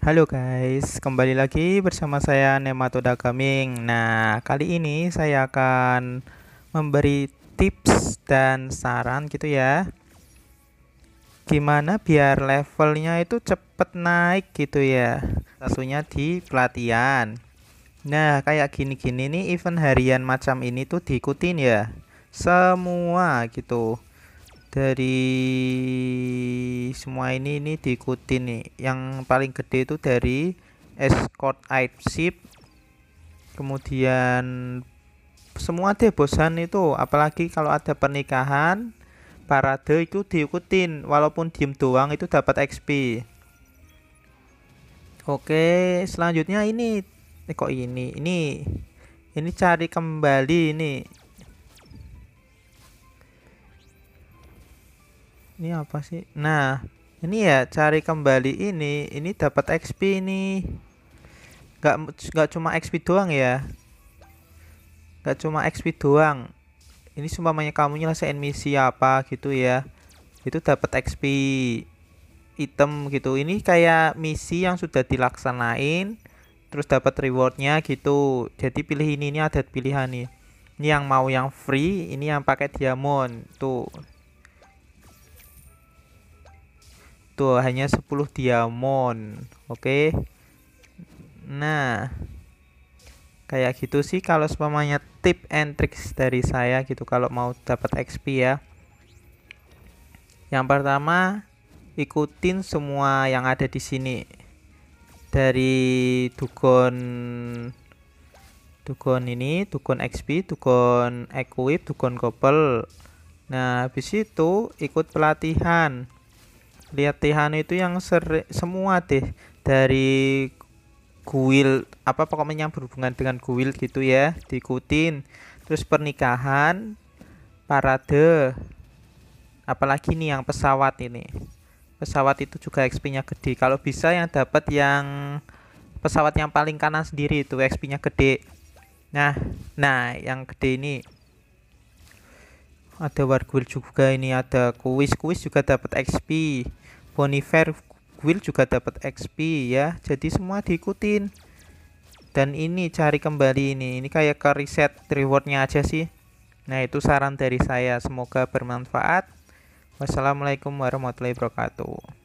Halo guys, kembali lagi bersama saya Nematoda Gaming. Nah, kali ini saya akan memberi tips dan saran gitu ya. Gimana biar levelnya itu cepet naik gitu ya. Satunya di pelatihan. Nah, kayak gini-gini nih event harian macam ini tuh diikutin ya. Semua gitu dari semua ini ini diikuti nih yang paling gede itu dari escort ship kemudian semua deh bosan itu apalagi kalau ada pernikahan parade itu diikutin walaupun diem doang itu dapat XP oke selanjutnya ini eh, kok ini ini ini cari kembali ini ini apa sih nah ini ya cari kembali ini ini dapat XP ini nggak nggak cuma XP doang ya nggak cuma XP doang ini semuanya kamu nyelesain misi apa gitu ya itu dapat XP item gitu ini kayak misi yang sudah dilaksanain terus dapat rewardnya gitu jadi pilih ini ini ada pilihan nih ini yang mau yang free ini yang pakai diamond tuh Tuh, hanya 10 diamond. Oke. Okay? Nah, kayak gitu sih kalau semuanya tip and tricks dari saya gitu kalau mau dapat XP ya. Yang pertama, ikutin semua yang ada di sini. Dari dukun dukun ini, dukun XP, dukun equip, dukun gobel. Nah, habis itu ikut pelatihan lihat Tihano itu yang seri, semua deh dari kuil apa pokoknya yang berhubungan dengan kuil gitu ya diikutin terus pernikahan parade apalagi nih yang pesawat ini pesawat itu juga XP-nya gede kalau bisa yang dapat yang pesawat yang paling kanan sendiri itu XP-nya gede nah nah yang gede ini ada warguil juga ini ada kuis kuis juga dapat XP Conifer will juga dapat XP ya jadi semua diikutin dan ini cari kembali ini ini kayak ke reset rewardnya aja sih nah itu saran dari saya semoga bermanfaat wassalamualaikum warahmatullahi wabarakatuh